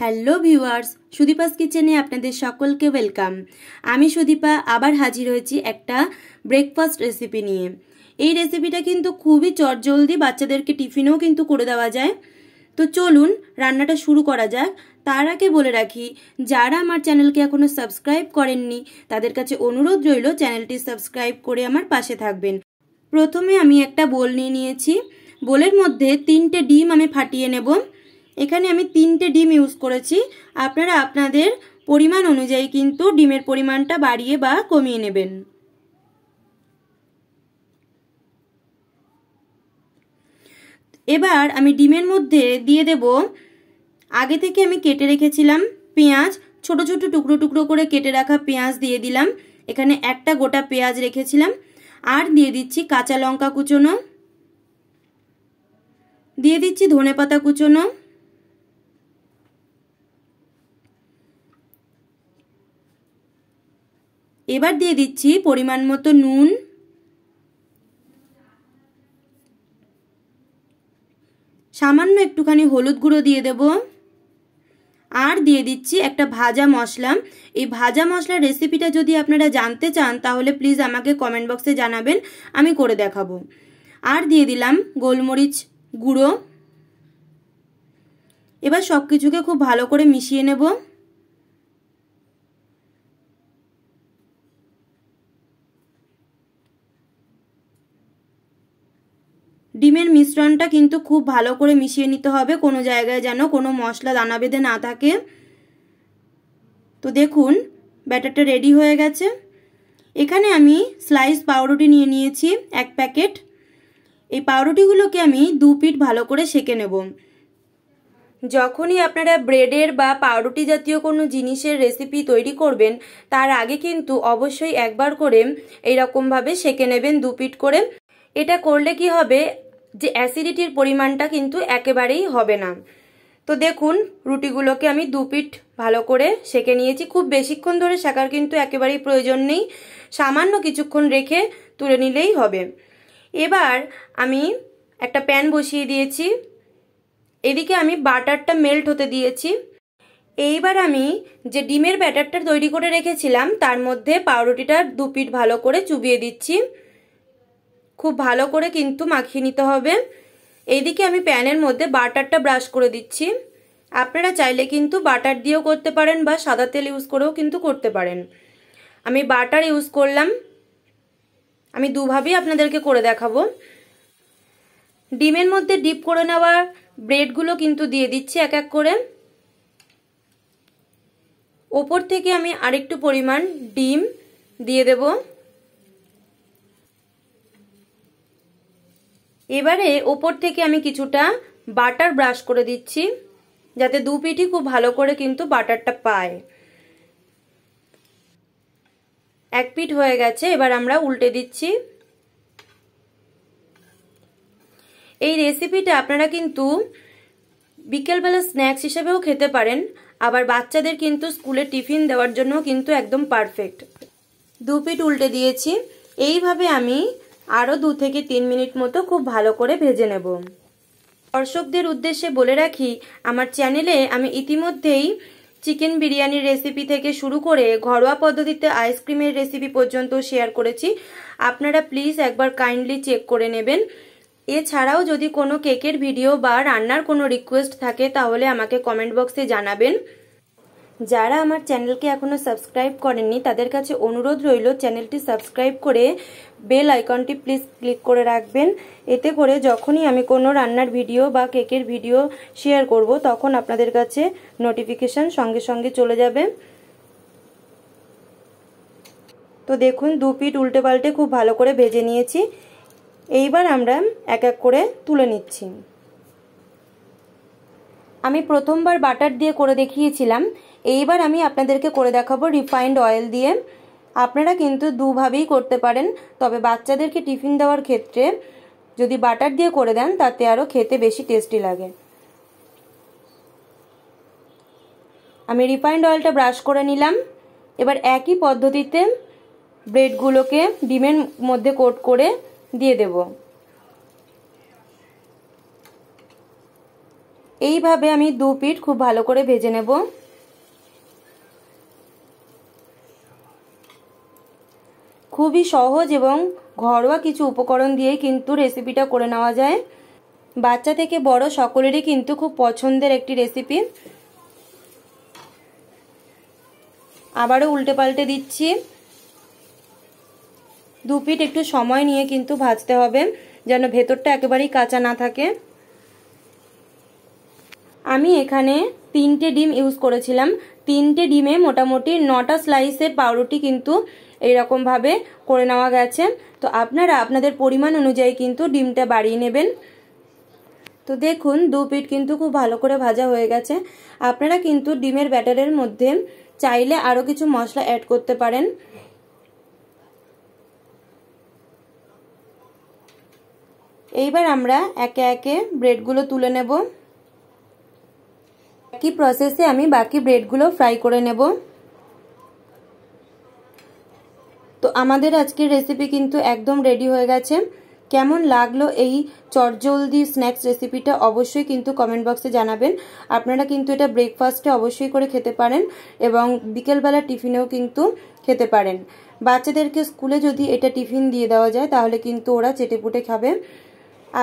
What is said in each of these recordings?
hello viewers সুদীপাস কিচেনে আপনাদের সকলকে ওয়েলকাম আমি সুদীপা আবার হাজির হয়েছি একটা ব্রেকফাস্ট রেসিপি নিয়ে এই রেসিপিটা কিন্তু খুবই চটজলদি বাচ্চাদেরকে টিফিনেও কিন্তু করে দেওয়া যায় তো চলুন রান্নাটা শুরু করা যাক তার আগে বলে রাখি যারা আমার চ্যানেলকে এখনও সাবস্ক্রাইব করেননি তাদের কাছে অনুরোধ রইল চ্যানেলটি সাবস্ক্রাইব করে আমার পাশে থাকবেন প্রথমে আমি একটা বোল নিয়ে নিয়েছি বোলের মধ্যে তিনটে ডিম আমি ফাটিয়ে নেব এখানে আমি তিনটে ডিম ইউজ করেছি আপনারা আপনাদের পরিমাণ অনুযায়ী কিন্তু ডিমের পরিমাণটা বাড়িয়ে বা কমিয়ে নেবেন এবার আমি ডিমের মধ্যে দিয়ে দেব আগে থেকে আমি কেটে রেখেছিলাম পেঁয়াজ ছোট ছোট টুকরো টুকরো করে কেটে রাখা পেঁয়াজ দিয়ে দিলাম এখানে একটা গোটা পেঁয়াজ রেখেছিলাম আর দিয়ে দিচ্ছি কাঁচা লঙ্কা কুচোনো দিয়ে দিচ্ছি ধনে পাতা কুচোনো এবার দিয়ে দিচ্ছি পরিমাণ মতো নুন সামান্য একটুখানি হলুদ গুঁড়ো দিয়ে দেব আর দিয়ে দিচ্ছি একটা ভাজা মশলা এই ভাজা মশলার রেসিপিটা যদি আপনারা জানতে চান তাহলে প্লিজ আমাকে কমেন্ট বক্সে জানাবেন আমি করে দেখাবো আর দিয়ে দিলাম গোলমরিচ গুঁড়ো এবার সব কিছুকে খুব ভালো করে মিশিয়ে নেব মিশ্রণটা কিন্তু খুব ভালো করে মিশিয়ে নিতে হবে কোনো জায়গায় যেন কোনো মশলা দানা বেঁধে না থাকে তো দেখুন ব্যাটারটা রেডি হয়ে গেছে এখানে আমি স্লাইস পাউরুটি নিয়ে নিয়েছি এক প্যাকেট এই পাউরুটিগুলোকে আমি দু পিট ভালো করে সেকে নেব যখনই আপনারা ব্রেডের বা পাউরুটি জাতীয় কোনো জিনিসের রেসিপি তৈরি করবেন তার আগে কিন্তু অবশ্যই একবার করে এইরকমভাবে সেকে নেবেন দু পিট করে এটা করলে কি হবে যে অ্যাসিডিটির পরিমাণটা কিন্তু একেবারেই হবে না তো দেখুন রুটিগুলোকে আমি দুপিট ভালো করে সেকে নিয়েছি খুব বেশিক্ষণ ধরে শেখার কিন্তু একেবারেই প্রয়োজন নেই সামান্য কিছুক্ষণ রেখে তুলে নিলেই হবে এবার আমি একটা প্যান বসিয়ে দিয়েছি এদিকে আমি বাটারটা মেল্ট হতে দিয়েছি এইবার আমি যে ডিমের ব্যাটারটা তৈরি করে রেখেছিলাম তার মধ্যে পাউরুটিটা দুপিট ভালো করে চুবিয়ে দিচ্ছি খুব ভালো করে কিন্তু মাখিয়ে নিতে হবে এইদিকে আমি প্যানের মধ্যে বাটারটা ব্রাশ করে দিচ্ছি আপনারা চাইলে কিন্তু বাটার দিয়েও করতে পারেন বা সাদা তেল ইউজ করেও কিন্তু করতে পারেন আমি বাটার ইউজ করলাম আমি দুভাবেই আপনাদেরকে করে দেখাবো ডিমের মধ্যে ডিপ করে নেওয়া ব্রেডগুলো কিন্তু দিয়ে দিচ্ছি এক এক করে ওপর থেকে আমি আরেকটু পরিমাণ ডিম দিয়ে দেবো এবারে ওপর থেকে আমি কিছুটা বাটার ব্রাশ করে দিচ্ছি যাতে দু পিঠি খুব ভালো করে কিন্তু বাটারটা পায় এক পিঠ হয়ে গেছে এবার আমরা উল্টে দিচ্ছি এই রেসিপিটা আপনারা কিন্তু বিকেলবেলা স্ন্যাক্স হিসেবেও খেতে পারেন আবার বাচ্চাদের কিন্তু স্কুলে টিফিন দেওয়ার জন্য কিন্তু একদম পারফেক্ট দু পিঠ উল্টে দিয়েছি এইভাবে আমি আরও দু থেকে তিন মিনিট মতো খুব ভালো করে ভেজে নেব দর্শকদের উদ্দেশ্যে বলে রাখি আমার চ্যানেলে আমি ইতিমধ্যেই চিকেন বিরিয়ানির রেসিপি থেকে শুরু করে ঘরোয়া পদ্ধতিতে আইসক্রিমের রেসিপি পর্যন্ত শেয়ার করেছি আপনারা প্লিজ একবার কাইন্ডলি চেক করে নেবেন এছাড়াও যদি কোনো কেকের ভিডিও বা রান্নার কোনো রিকোয়েস্ট থাকে তাহলে আমাকে কমেন্ট বক্সে জানাবেন যারা আমার চ্যানেলকে এখনও সাবস্ক্রাইব করেননি তাদের কাছে অনুরোধ রইল চ্যানেলটি সাবস্ক্রাইব করে বেল আইকনটি প্লিজ ক্লিক করে রাখবেন এতে করে যখনই আমি কোনো রান্নার ভিডিও বা কেকের ভিডিও শেয়ার করব তখন আপনাদের কাছে নোটিফিকেশান সঙ্গে সঙ্গে চলে যাবে তো দেখুন দু পিট উল্টে পাল্টে খুব ভালো করে ভেজে নিয়েছি এইবার আমরা এক এক করে তুলে নিচ্ছি আমি প্রথমবার বাটার দিয়ে করে দেখিয়েছিলাম এইবার আমি আপনাদেরকে করে দেখাবো রিফাইন্ড অয়েল দিয়ে আপনারা কিন্তু দুভাবেই করতে পারেন তবে বাচ্চাদেরকে টিফিন দেওয়ার ক্ষেত্রে যদি বাটার দিয়ে করে দেন তাতে আরও খেতে বেশি টেস্টি লাগে আমি রিফাইন্ড অয়েলটা ব্রাশ করে নিলাম এবার একই পদ্ধতিতে ব্রেডগুলোকে ডিমের মধ্যে কোট করে দিয়ে দেব এইভাবে আমি দু পিঠ খুব ভালো করে ভেজে নেবো খুবই সহজ এবং ঘরোয়া কিছু উপকরণ দিয়ে কিন্তু রেসিপিটা করে নেওয়া যায় বাচ্চা থেকে বড় সকলেরই কিন্তু খুব পছন্দের একটি রেসিপি আবারও উল্টে পাল্টে দিচ্ছি দু পিঠ একটু সময় নিয়ে কিন্তু ভাজতে হবে যেন ভেতরটা একেবারেই কাঁচা না থাকে আমি এখানে তিনটে ডিম ইউজ করেছিলাম তিনটে ডিমে মোটামুটি নটা স্লাইসের পাউরুটি কিন্তু এইরকমভাবে করে নেওয়া গেছে তো আপনারা আপনাদের পরিমাণ অনুযায়ী কিন্তু ডিমটা বাড়িয়ে নেবেন তো দেখুন দু পিট কিন্তু খুব ভালো করে ভাজা হয়ে গেছে আপনারা কিন্তু ডিমের ব্যাটারের মধ্যে চাইলে আরও কিছু মশলা অ্যাড করতে পারেন এইবার আমরা একে একে ব্রেডগুলো তুলে নেব একই প্রসেসে আমি বাকি ব্রেডগুলো ফ্রাই করে নেব তো আমাদের আজকের রেসিপি কিন্তু একদম রেডি হয়ে গেছে কেমন লাগলো এই চটজলদি স্ন্যাক্স রেসিপিটা অবশ্যই কিন্তু কমেন্ট বক্সে জানাবেন আপনারা কিন্তু এটা ব্রেকফাস্টে অবশ্যই করে খেতে পারেন এবং বিকেলবেলা টিফিনেও কিন্তু খেতে পারেন বাচ্চাদেরকে স্কুলে যদি এটা টিফিন দিয়ে দেওয়া যায় তাহলে কিন্তু ওরা চেটেপুটে খাবে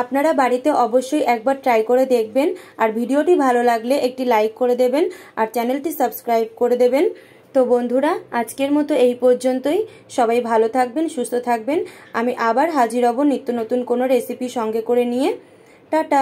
আপনারা বাড়িতে অবশ্যই একবার ট্রাই করে দেখবেন আর ভিডিওটি ভালো লাগলে একটি লাইক করে দেবেন আর চ্যানেলটি সাবস্ক্রাইব করে দেবেন তো বন্ধুরা আজকের মতো এই পর্যন্তই সবাই ভালো থাকবেন সুস্থ থাকবেন আমি আবার হাজির হব নিত্য নতুন কোনো রেসিপি সঙ্গে করে নিয়ে টাটা